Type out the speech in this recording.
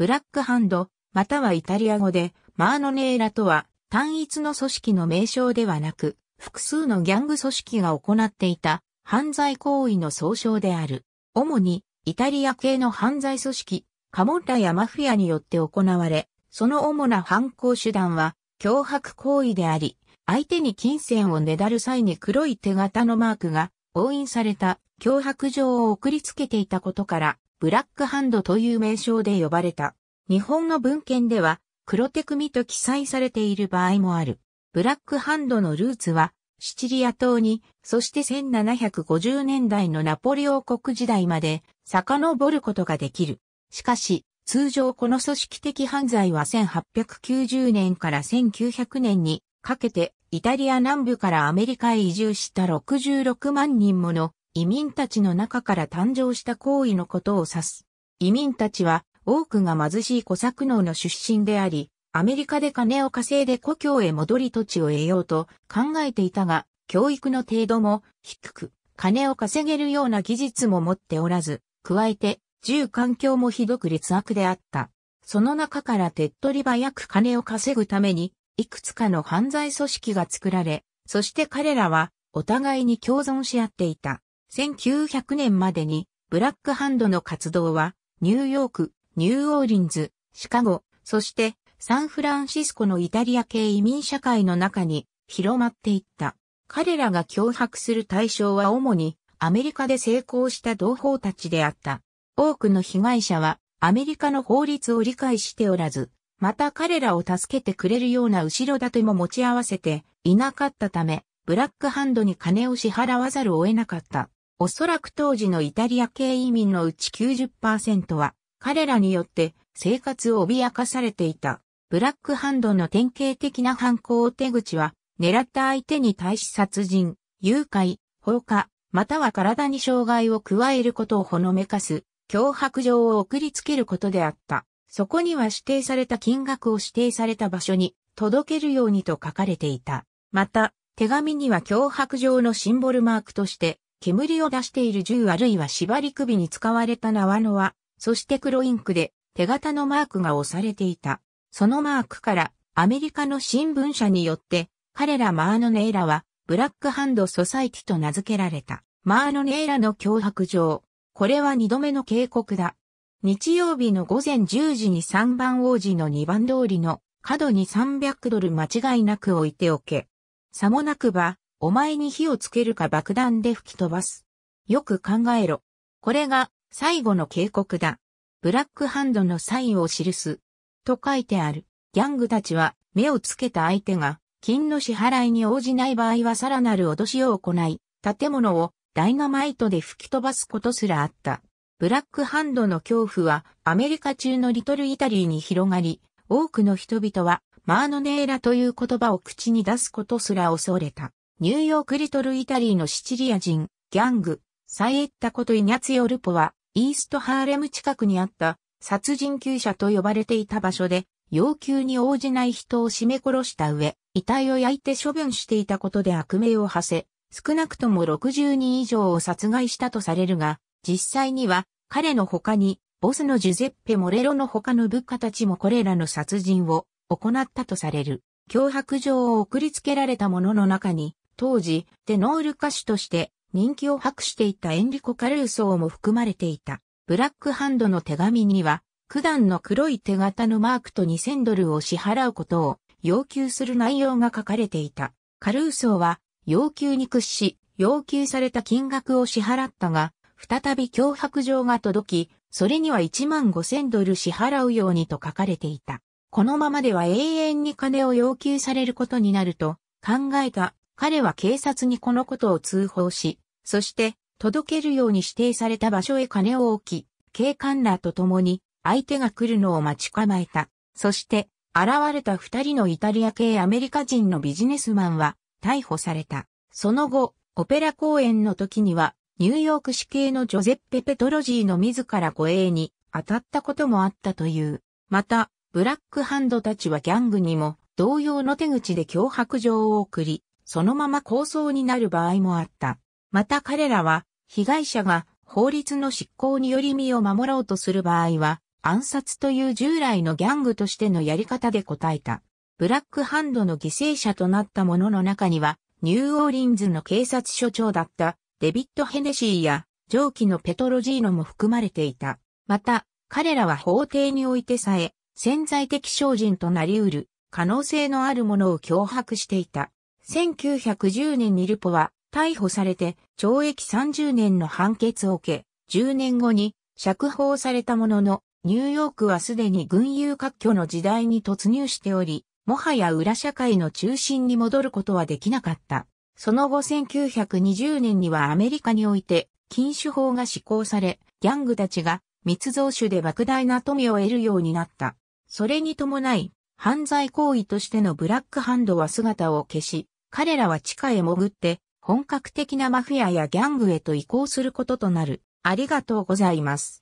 ブラックハンド、またはイタリア語で、マーノネーラとは、単一の組織の名称ではなく、複数のギャング組織が行っていた犯罪行為の総称である。主に、イタリア系の犯罪組織、カモンラやマフィアによって行われ、その主な犯行手段は、脅迫行為であり、相手に金銭をねだる際に黒い手形のマークが、押印された脅迫状を送りつけていたことから、ブラックハンドという名称で呼ばれた。日本の文献では、黒手組と記載されている場合もある。ブラックハンドのルーツは、シチリア島に、そして1750年代のナポレ王国時代まで遡ることができる。しかし、通常この組織的犯罪は1890年から1900年にかけてイタリア南部からアメリカへ移住した66万人もの移民たちの中から誕生した行為のことを指す。移民たちは多くが貧しい小作農の出身であり、アメリカで金を稼いで故郷へ戻り土地を得ようと考えていたが、教育の程度も低く、金を稼げるような技術も持っておらず、加えて、住環境もひどく劣悪であった。その中から手っ取り早く金を稼ぐために、いくつかの犯罪組織が作られ、そして彼らはお互いに共存し合っていた。1900年までにブラックハンドの活動はニューヨーク、ニューオーリンズ、シカゴ、そしてサンフランシスコのイタリア系移民社会の中に広まっていった。彼らが脅迫する対象は主にアメリカで成功した同胞たちであった。多くの被害者はアメリカの法律を理解しておらず、また彼らを助けてくれるような後ろ盾も持ち合わせていなかったため、ブラックハンドに金を支払わざるを得なかった。おそらく当時のイタリア系移民のうち90%は、彼らによって生活を脅かされていた。ブラックハンドの典型的な犯行手口は、狙った相手に対し殺人、誘拐、放火、または体に障害を加えることをほのめかす、脅迫状を送りつけることであった。そこには指定された金額を指定された場所に届けるようにと書かれていた。また、手紙には脅迫状のシンボルマークとして、煙を出している銃あるいは縛り首に使われた縄の輪、そして黒インクで手形のマークが押されていた。そのマークからアメリカの新聞社によって彼らマーノネイラはブラックハンドソサイティと名付けられた。マーノネイラの脅迫状。これは二度目の警告だ。日曜日の午前10時に3番王子の2番通りの角に300ドル間違いなく置いておけ。さもなくば、お前に火をつけるか爆弾で吹き飛ばす。よく考えろ。これが最後の警告だ。ブラックハンドのサインを記す。と書いてある。ギャングたちは目をつけた相手が金の支払いに応じない場合はさらなる脅しを行い、建物をダイナマイトで吹き飛ばすことすらあった。ブラックハンドの恐怖はアメリカ中のリトルイタリーに広がり、多くの人々はマーノネーラという言葉を口に出すことすら恐れた。ニューヨークリトルイタリーのシチリア人、ギャング、サイエッタことイニャツヨルポは、イーストハーレム近くにあった殺人厩舎と呼ばれていた場所で、要求に応じない人を絞め殺した上、遺体を焼いて処分していたことで悪名を馳せ、少なくとも60人以上を殺害したとされるが、実際には彼の他に、ボスのジュゼッペ・モレロの他の部下たちもこれらの殺人を行ったとされる。脅迫状を送りつけられた者の中に、当時、テノール歌手として人気を博していたエンリコ・カルーソーも含まれていた。ブラックハンドの手紙には、九段の黒い手形のマークと2000ドルを支払うことを要求する内容が書かれていた。カルーソーは要求に屈し、要求された金額を支払ったが、再び脅迫状が届き、それには1万5000ドル支払うようにと書かれていた。このままでは永遠に金を要求されることになると考えた彼は警察にこのことを通報し、そして届けるように指定された場所へ金を置き、警官らと共に相手が来るのを待ち構えた。そして現れた二人のイタリア系アメリカ人のビジネスマンは逮捕された。その後、オペラ公演の時には、ニューヨーク市系のジョゼッペ・ペトロジーの自ら護衛に当たったこともあったという。また、ブラックハンドたちはギャングにも同様の手口で脅迫状を送り、そのまま構想になる場合もあった。また彼らは、被害者が法律の執行により身を守ろうとする場合は、暗殺という従来のギャングとしてのやり方で答えた。ブラックハンドの犠牲者となった者の中には、ニューオーリンズの警察署長だったデビッド・ヘネシーや上記のペトロジーノも含まれていた。また、彼らは法廷においてさえ潜在的精人となり得る可能性のあるものを脅迫していた。1910年にルポは逮捕されて懲役30年の判決を受け、10年後に釈放されたものの、ニューヨークはすでに軍友割拠の時代に突入しており、もはや裏社会の中心に戻ることはできなかった。その後1920年にはアメリカにおいて禁酒法が施行され、ギャングたちが密造酒で莫大な富を得るようになった。それに伴い、犯罪行為としてのブラックハンドは姿を消し、彼らは地下へ潜って、本格的なマフィアやギャングへと移行することとなる。ありがとうございます。